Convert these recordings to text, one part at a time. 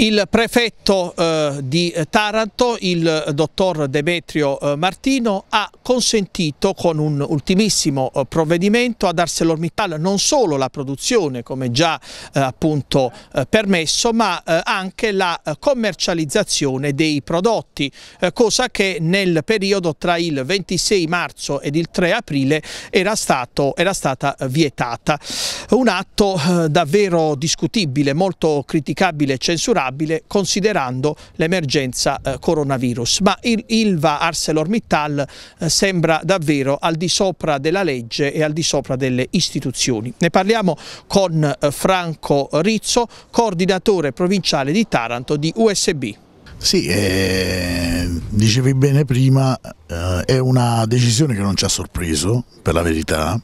Il prefetto eh, di Taranto, il dottor Demetrio eh, Martino, ha consentito con un ultimissimo eh, provvedimento ad ArcelorMittal non solo la produzione, come già eh, appunto eh, permesso, ma eh, anche la commercializzazione dei prodotti, cosa che nel periodo tra il 26 marzo ed il 3 aprile era, stato, era stata vietata. Un atto davvero discutibile, molto criticabile e censurato stabile considerando l'emergenza eh, coronavirus. Ma il Ilva ArcelorMittal eh, sembra davvero al di sopra della legge e al di sopra delle istituzioni. Ne parliamo con eh, Franco Rizzo, coordinatore provinciale di Taranto di USB. Sì, eh, dicevi bene prima, eh, è una decisione che non ci ha sorpreso, per la verità,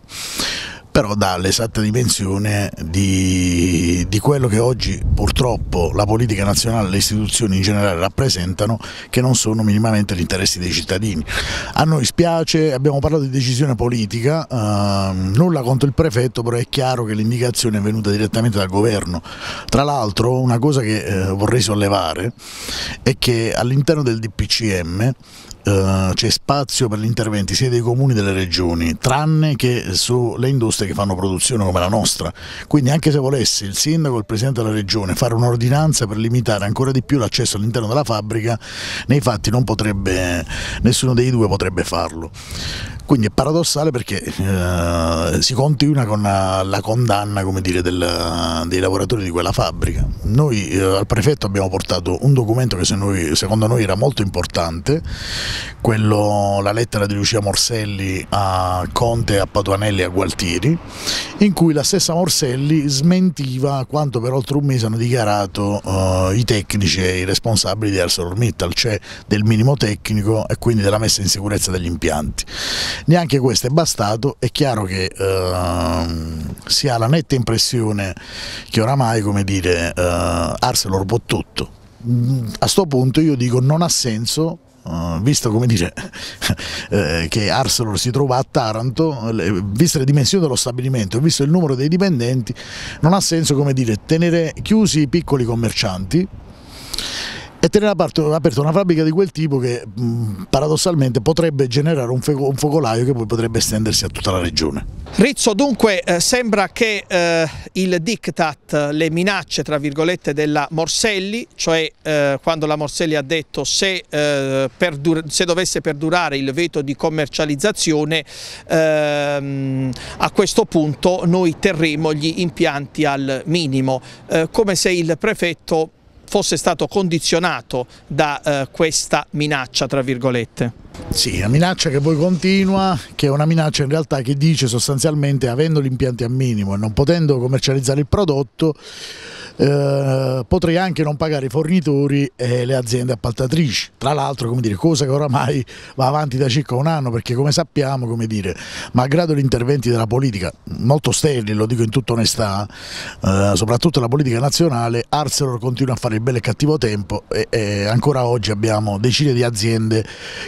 però dà l'esatta dimensione di, di, quello che oggi purtroppo la politica nazionale e le istituzioni in generale rappresentano, che non sono minimamente gli interessi dei cittadini. A noi spiace, abbiamo parlato di decisione politica, ehm, nulla contro il prefetto, però è chiaro che l'indicazione è venuta direttamente dal governo. Tra l'altro una cosa che eh, vorrei sollevare è che all'interno del DPCM eh, c'è spazio per gli interventi sia dei comuni che delle regioni, tranne che sulle industrie che fanno produzione come la nostra. Quindi anche se volesse il sindaco o il presidente della regione fare un'ordinanza per limitare ancora di più l'accesso all'interno della fabbrica, nei fatti potrebbe, nessuno dei due potrebbe farlo. Quindi è paradossale perché eh, si continua con eh, la condanna dire, del, dei lavoratori di quella fabbrica. Noi eh, al prefetto abbiamo portato un documento che se noi, secondo noi era molto importante, quello, la lettera di Lucia Morselli a Conte, a Patuanelli e a Gualtieri, in cui la stessa Morselli smentiva quanto per oltre un mese hanno dichiarato eh, i tecnici e i responsabili di ArcelorMittal, cioè del minimo tecnico e quindi della messa in sicurezza degli impianti. Neanche questo è bastato, è chiaro che eh, si ha la netta impressione che oramai, come dire, eh, Arcelor può tutto. Mm, a questo punto io dico non ha senso Uh, visto come dire eh, che Arcelor si trova a Taranto, le, viste le dimensioni dello stabilimento, visto il numero dei dipendenti, non ha senso come dire tenere chiusi i piccoli commercianti e tenere aperta una fabbrica di quel tipo che mh, mm, paradossalmente potrebbe generare un, un, focolaio che poi potrebbe estendersi a tutta la regione. Rizzo, dunque eh, sembra che eh, il diktat, le minacce tra virgolette della Morselli, cioè eh, quando la Morselli ha detto se, eh, se, dovesse perdurare il veto di commercializzazione, ehm, a questo punto noi terremo gli impianti al minimo, eh, come se il prefetto fosse stato condizionato da eh, questa minaccia, tra virgolette. Sì, la minaccia che poi continua, che è una minaccia in realtà che dice sostanzialmente avendo gli impianti a minimo e non potendo commercializzare il prodotto, eh, potrei anche non pagare i fornitori e le aziende appaltatrici. Tra l'altro, cosa che oramai va avanti da circa un anno, perché come sappiamo, come dire, malgrado gli interventi della politica, molto sterili, lo dico in tutta onestà, eh, soprattutto la politica nazionale, Arcelor continua a fare il bel e cattivo tempo e, e ancora oggi abbiamo decine di aziende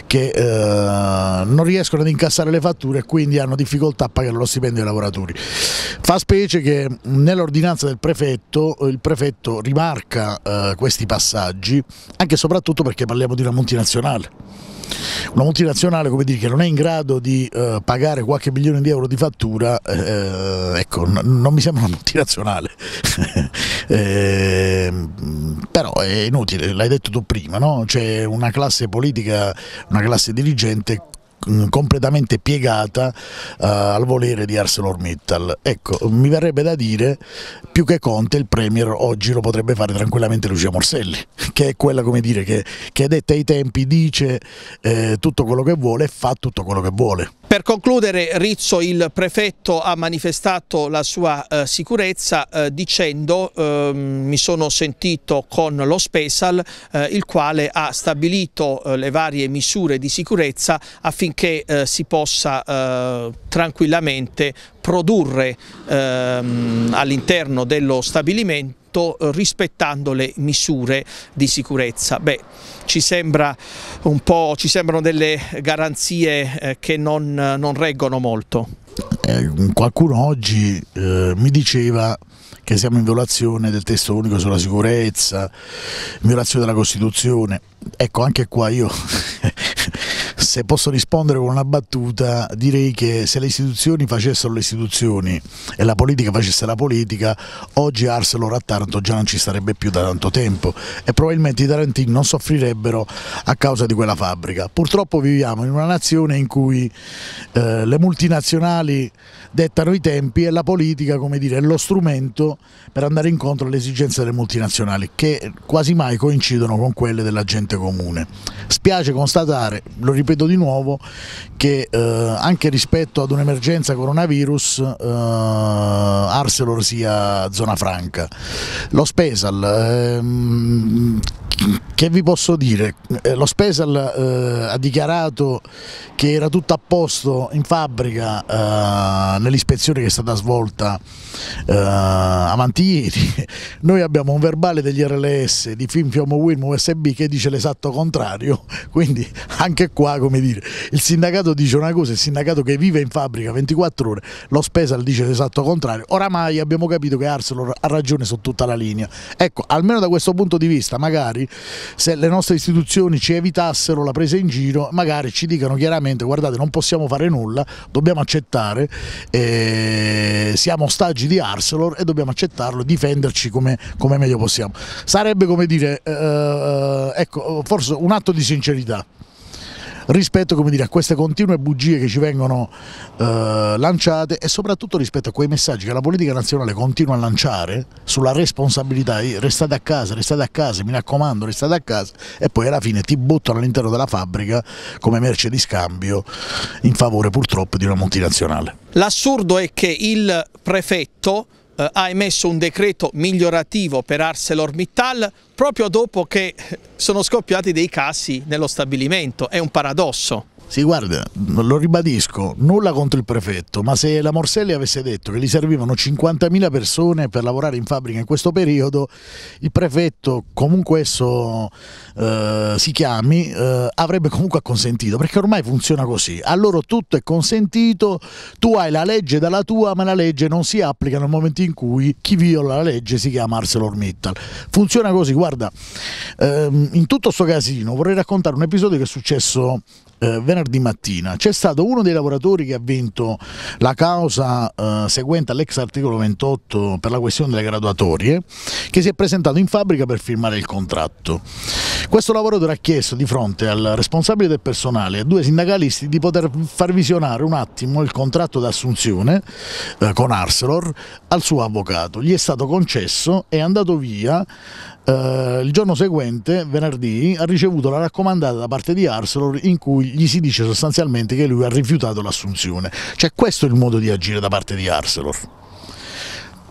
che eh, non riescono ad incassare le fatture e quindi hanno difficoltà a pagare lo stipendio ai lavoratori. Fa specie che nell'ordinanza del prefetto il prefetto rimarca eh, questi passaggi anche e soprattutto perché parliamo di una multinazionale una multinazionale dire, che non è in grado di eh, pagare qualche milione di euro di fattura, eh, ecco, non mi sembra una multinazionale. eh, è inutile, l'hai detto tu prima, no? c'è una classe politica, una classe dirigente mm, completamente piegata uh, al volere di ArcelorMittal. Ecco, mi verrebbe da dire, più che Conte, il Premier oggi lo potrebbe fare tranquillamente Lucia Morselli, che è quella, come dire, che, che detta ai tempi, dice eh, tutto quello che vuole e fa tutto quello che vuole. Per concludere Rizzo il prefetto ha manifestato la sua eh, sicurezza eh, dicendo eh, mi sono sentito con lo Spesal eh, il quale ha stabilito eh, le varie misure di sicurezza affinché eh, si possa tranquillamente produrre ehm, all'interno dello stabilimento eh, rispettando le misure di sicurezza. Beh, ci, sembra ci sembrano delle garanzie eh, che non, non, reggono molto. Eh, qualcuno oggi eh, mi diceva che siamo in violazione del testo unico sulla sicurezza, in violazione della Costituzione. Ecco, anche qua io se posso rispondere con una battuta, direi che se le istituzioni facessero le istituzioni e la politica facesse la politica, oggi Arcelor a Taranto già non ci sarebbe più da tanto tempo e probabilmente i tarantini non soffrirebbero a causa di quella fabbrica. Purtroppo viviamo in una nazione in cui eh, le multinazionali dettano i tempi e la politica come dire, è lo strumento per andare incontro alle esigenze delle multinazionali che quasi mai coincidono con quelle della gente comune. Spiace constatare, lo ripeto, vedo di nuovo che eh, anche rispetto ad un'emergenza coronavirus eh, Arcelor sia zona franca. Lo Spesal, ehm, che vi posso dire? Eh, lo Spesal eh, ha dichiarato che era tutto a posto in fabbrica eh, nell'ispezione che è stata svolta eh, avanti ieri. Noi abbiamo un verbale degli RLS di Finfiomo Wilm USB che dice l'esatto contrario, quindi anche qua Con come dire, il sindacato dice una cosa, il sindacato che vive in fabbrica 24 ore, lo Spesal dice l'esatto contrario, oramai abbiamo capito che Arcelor ha ragione su tutta la linea. Ecco, almeno da questo punto di vista, magari se le nostre istituzioni ci evitassero la presa in giro, magari ci dicano chiaramente guardate non possiamo fare nulla, dobbiamo accettare, eh, siamo ostaggi di Arcelor e dobbiamo accettarlo e difenderci come, come, meglio possiamo. Sarebbe come dire, eh, eh ecco, forse un atto di sincerità rispetto dire, a queste continue bugie che ci vengono eh, lanciate e soprattutto rispetto a quei messaggi che la politica nazionale continua a lanciare sulla responsabilità, restate a casa, restate a casa, mi raccomando restate a casa e poi alla fine ti buttano all'interno della fabbrica come merce di scambio in favore purtroppo di una multinazionale. L'assurdo è che il prefetto eh, ha emesso un decreto migliorativo per ArcelorMittal proprio dopo che sono scoppiati dei casi nello stabilimento, è un paradosso. Sì, guarda, lo ribadisco, nulla contro il prefetto, ma se la Morselli avesse detto che gli servivano 50.000 persone per lavorare in fabbrica in questo periodo, il prefetto, comunque esso eh, si chiami, eh, avrebbe comunque acconsentito, perché ormai funziona così. A loro tutto è consentito, tu hai la legge dalla tua, ma la legge non si applica nel momento in cui chi viola la legge si chiama ArcelorMittal. Funziona così, guarda, ehm, in tutto questo casino vorrei raccontare un episodio che è successo eh, venerdì mattina c'è stato uno dei lavoratori che ha vinto la causa eh, seguente all'ex articolo 28 per la questione delle graduatorie che si è presentato in fabbrica per firmare il contratto. Questo lavoratore ha chiesto di fronte al responsabile del personale e a due sindacalisti di poter far visionare un attimo il contratto d'assunzione eh, con Arcelor al suo avvocato. Gli è stato concesso, e è andato via Uh, il giorno seguente, venerdì, ha ricevuto la raccomandata da parte di Arcelor in cui gli si dice sostanzialmente che lui ha rifiutato l'assunzione. Cioè questo è il modo di agire da parte di Arcelor.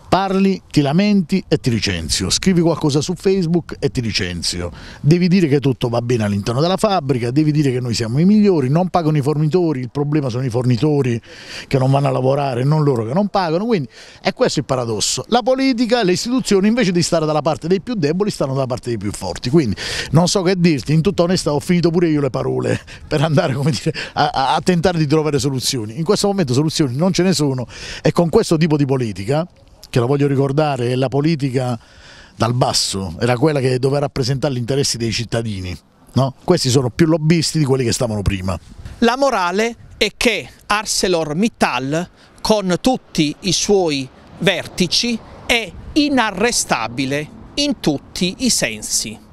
Parli, ti lamenti e ti licenzio, scrivi qualcosa su Facebook e ti licenzio, devi dire che tutto va bene all'interno della fabbrica, devi dire che noi siamo i migliori, non pagano i fornitori, il problema sono i fornitori che non vanno a lavorare, non loro che non pagano, quindi è questo il paradosso. La politica, le istituzioni invece di stare dalla parte dei più deboli stanno dalla parte dei più forti, quindi non so che dirti, in tutta onestà ho finito pure io le parole per andare dire, a, a tentare di trovare soluzioni, in questo momento soluzioni non ce ne sono e con questo tipo di politica che la voglio ricordare, è la politica dal basso, era quella che doveva rappresentare gli interessi dei cittadini. No? Questi sono più lobbisti di quelli che stavano prima. La morale è che ArcelorMittal con tutti i suoi vertici è inarrestabile in tutti i sensi.